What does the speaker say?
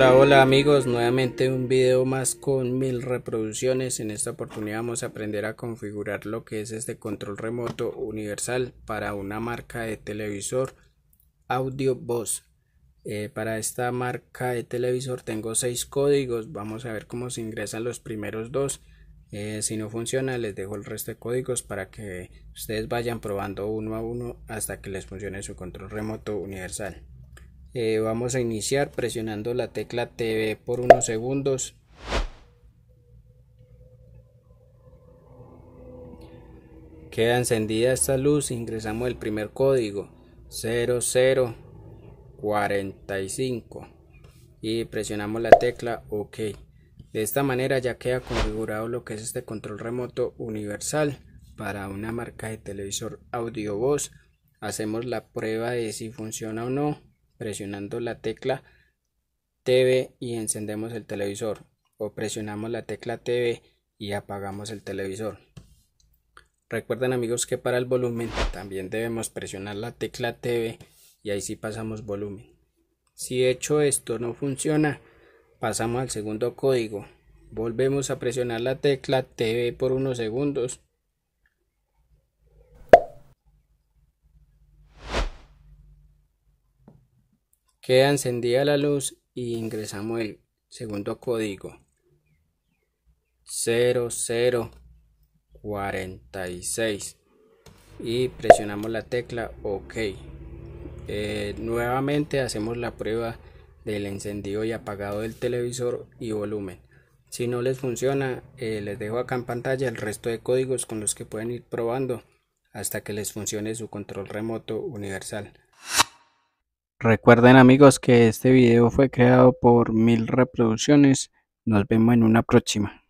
Hola, hola amigos, nuevamente un video más con mil reproducciones. En esta oportunidad vamos a aprender a configurar lo que es este control remoto universal para una marca de televisor audio voz. Eh, para esta marca de televisor tengo seis códigos, vamos a ver cómo se ingresan los primeros dos. Eh, si no funciona les dejo el resto de códigos para que ustedes vayan probando uno a uno hasta que les funcione su control remoto universal. Eh, vamos a iniciar presionando la tecla TV por unos segundos queda encendida esta luz ingresamos el primer código 0045 y presionamos la tecla ok de esta manera ya queda configurado lo que es este control remoto universal para una marca de televisor audio voz hacemos la prueba de si funciona o no presionando la tecla TV y encendemos el televisor o presionamos la tecla TV y apagamos el televisor. Recuerden amigos que para el volumen también debemos presionar la tecla TV y ahí sí pasamos volumen. Si hecho esto no funciona, pasamos al segundo código. Volvemos a presionar la tecla TV por unos segundos Queda encendida la luz y ingresamos el segundo código. 0046 y presionamos la tecla OK. Eh, nuevamente hacemos la prueba del encendido y apagado del televisor y volumen. Si no les funciona, eh, les dejo acá en pantalla el resto de códigos con los que pueden ir probando hasta que les funcione su control remoto universal. Recuerden amigos que este video fue creado por mil reproducciones. Nos vemos en una próxima.